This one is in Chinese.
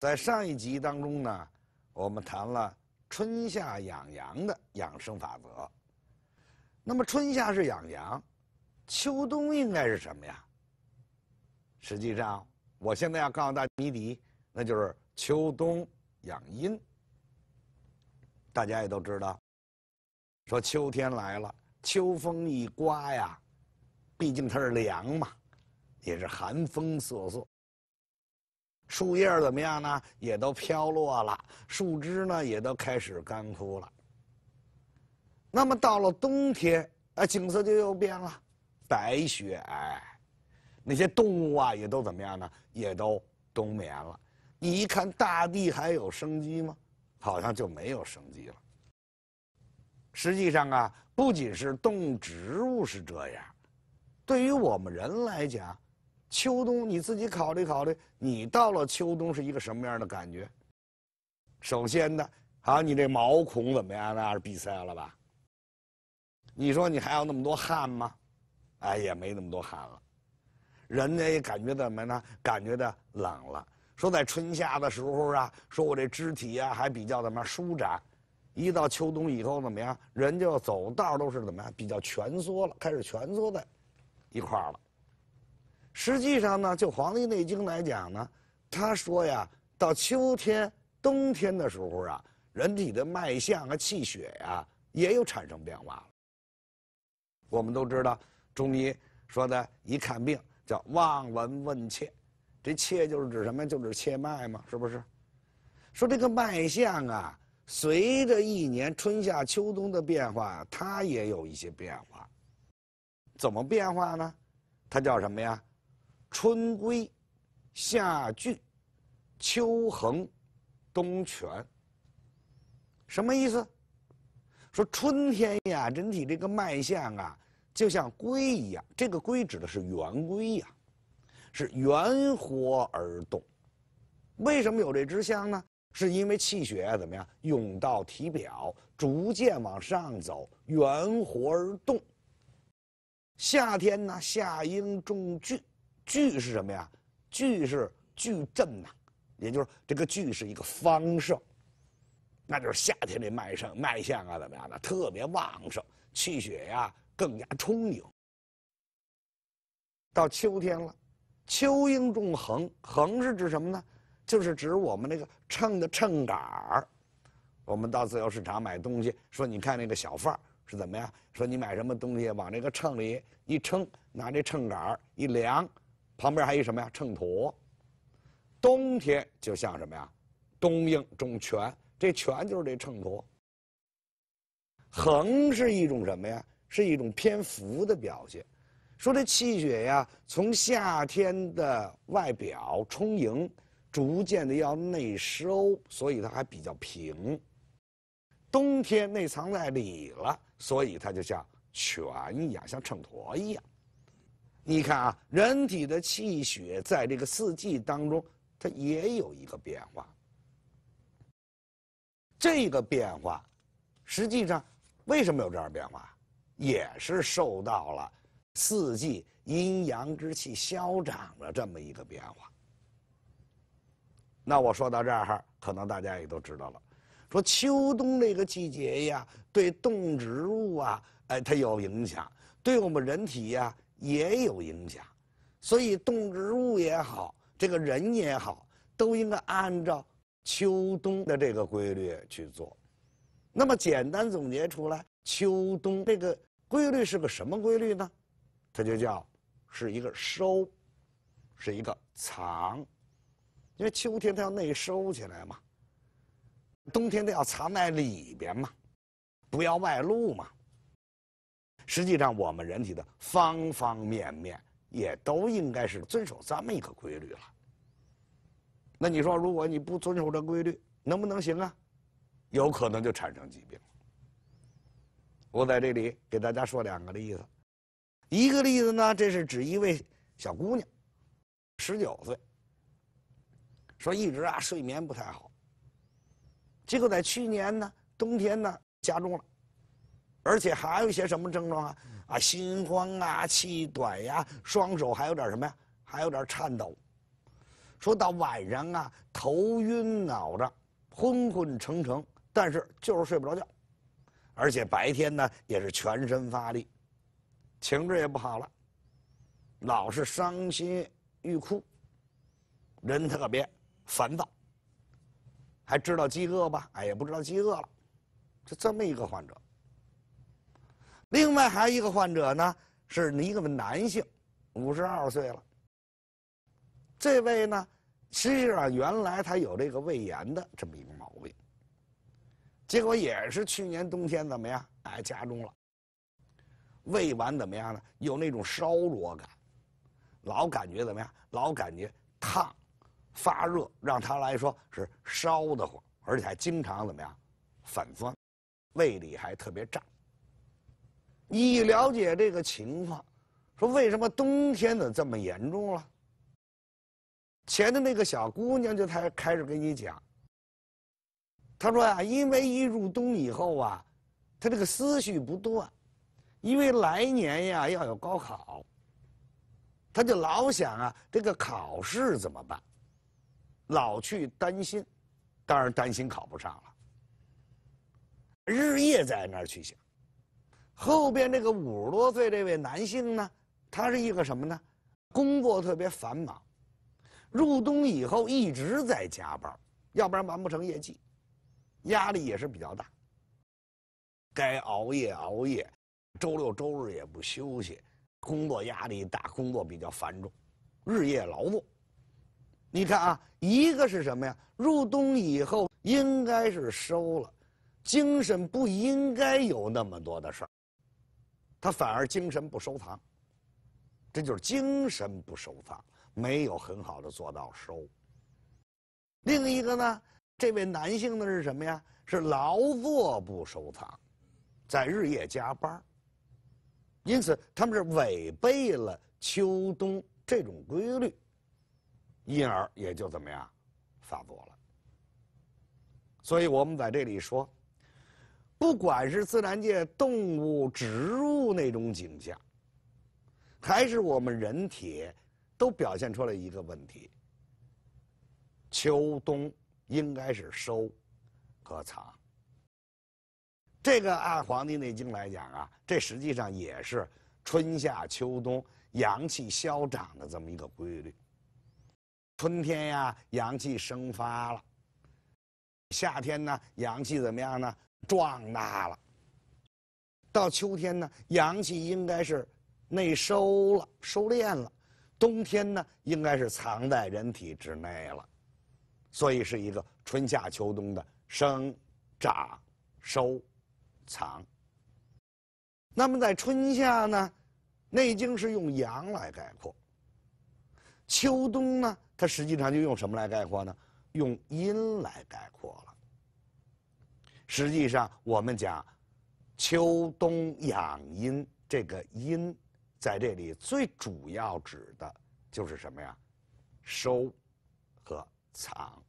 在上一集当中呢，我们谈了春夏养阳的养生法则。那么，春夏是养阳，秋冬应该是什么呀？实际上，我现在要告诉大家谜底，那就是秋冬养阴。大家也都知道，说秋天来了，秋风一刮呀，毕竟它是凉嘛，也是寒风瑟瑟。树叶怎么样呢？也都飘落了，树枝呢也都开始干枯了。那么到了冬天啊，景色就又变了，白雪皑皑，那些动物啊也都怎么样呢？也都冬眠了。你一看大地还有生机吗？好像就没有生机了。实际上啊，不仅是动植物是这样，对于我们人来讲。秋冬你自己考虑考虑，你到了秋冬是一个什么样的感觉？首先呢，好，你这毛孔怎么样呢？是闭塞了吧？你说你还有那么多汗吗？哎，也没那么多汗了。人家也感觉怎么呢？感觉的冷了。说在春夏的时候啊，说我这肢体啊还比较怎么样舒展，一到秋冬以后怎么样，人就走道都是怎么样比较蜷缩了，开始蜷缩在一块儿了。实际上呢，就《黄帝内经》来讲呢，他说呀，到秋天、冬天的时候啊，人体的脉象啊、气血呀，也有产生变化了。我们都知道，中医说的，一看病叫望、闻、问、切，这切就是指什么就指切脉嘛，是不是？说这个脉象啊，随着一年春夏秋冬的变化，它也有一些变化。怎么变化呢？它叫什么呀？春归、夏聚，秋横，冬全。什么意思？说春天呀，整体这个脉象啊，就像龟一样。这个龟指的是圆龟呀，是圆活而动。为什么有这支象呢？是因为气血啊怎么样涌到体表，逐渐往上走，圆活而动。夏天呢，夏应重聚。巨是什么呀？巨是矩阵呐，也就是这个巨是一个方盛，那就是夏天的麦盛麦象啊，怎么样的特别旺盛，气血呀更加充盈。到秋天了，秋阴重横，横是指什么呢？就是指我们那个秤的秤杆儿。我们到自由市场买东西，说你看那个小贩是怎么样？说你买什么东西往那个秤里一称，拿这秤杆一量。旁边还一什么呀？秤砣。冬天就像什么呀？冬阴重拳，这拳就是这秤砣。横是一种什么呀？是一种偏浮的表现。说这气血呀，从夏天的外表充盈，逐渐的要内收，所以它还比较平。冬天内藏在里了，所以它就像拳一样，像秤砣一样。你看啊，人体的气血在这个四季当中，它也有一个变化。这个变化，实际上，为什么有这样变化，也是受到了四季阴阳之气消长的这么一个变化。那我说到这儿，可能大家也都知道了，说秋冬这个季节呀，对动植物啊，哎，它有影响，对我们人体呀。也有影响，所以动植物也好，这个人也好，都应该按照秋冬的这个规律去做。那么简单总结出来，秋冬这个规律是个什么规律呢？它就叫是一个收，是一个藏，因为秋天它要内收起来嘛，冬天它要藏在里边嘛，不要外露嘛。实际上，我们人体的方方面面也都应该是遵守这么一个规律了。那你说，如果你不遵守这规律，能不能行啊？有可能就产生疾病。我在这里给大家说两个例子，一个例子呢，这是指一位小姑娘，十九岁，说一直啊睡眠不太好，结果在去年呢冬天呢加重了。而且还有一些什么症状啊？啊，心慌啊，气短呀，双手还有点什么呀？还有点颤抖。说到晚上啊，头晕脑胀，昏昏沉沉，但是就是睡不着觉。而且白天呢，也是全身乏力，情绪也不好了，老是伤心欲哭，人特别烦躁，还知道饥饿吧？哎，也不知道饥饿了，就这么一个患者。另外还一个患者呢，是一个男性，五十二岁了。这位呢，实际上原来他有这个胃炎的这么一个毛病，结果也是去年冬天怎么样？哎，加重了。胃丸怎么样呢？有那种烧灼感，老感觉怎么样？老感觉烫、发热，让他来说是烧的慌，而且还经常怎么样？反酸，胃里还特别胀。你了解这个情况，说为什么冬天的这么严重了？前的那个小姑娘就才开始跟你讲，她说呀，因为一入冬以后啊，她这个思绪不断，因为来年呀要有高考，她就老想啊这个考试怎么办，老去担心，当然担心考不上了，日夜在那儿去想。后边这个五十多岁这位男性呢，他是一个什么呢？工作特别繁忙，入冬以后一直在加班，要不然完不成业绩，压力也是比较大。该熬夜熬夜，周六周日也不休息，工作压力大，工作比较繁重，日夜劳作。你看啊，一个是什么呀？入冬以后应该是收了，精神不应该有那么多的事儿。他反而精神不收藏，这就是精神不收藏，没有很好的做到收。另一个呢，这位男性的是什么呀？是劳作不收藏，在日夜加班因此，他们是违背了秋冬这种规律，因而也就怎么样，发作了。所以我们在这里说。不管是自然界动物、植物那种景象，还是我们人体，都表现出了一个问题：秋冬应该是收和藏。这个按《黄帝内经》来讲啊，这实际上也是春夏秋冬阳气消长的这么一个规律。春天呀，阳气生发了；夏天呢，阳气怎么样呢？壮大了。到秋天呢，阳气应该是内收了、收敛了；冬天呢，应该是藏在人体之内了。所以是一个春夏秋冬的生长、收、藏。那么在春夏呢，《内经》是用阳来概括；秋冬呢，它实际上就用什么来概括呢？用阴来概括了。实际上，我们讲秋冬养阴，这个阴在这里最主要指的就是什么呀？收和藏。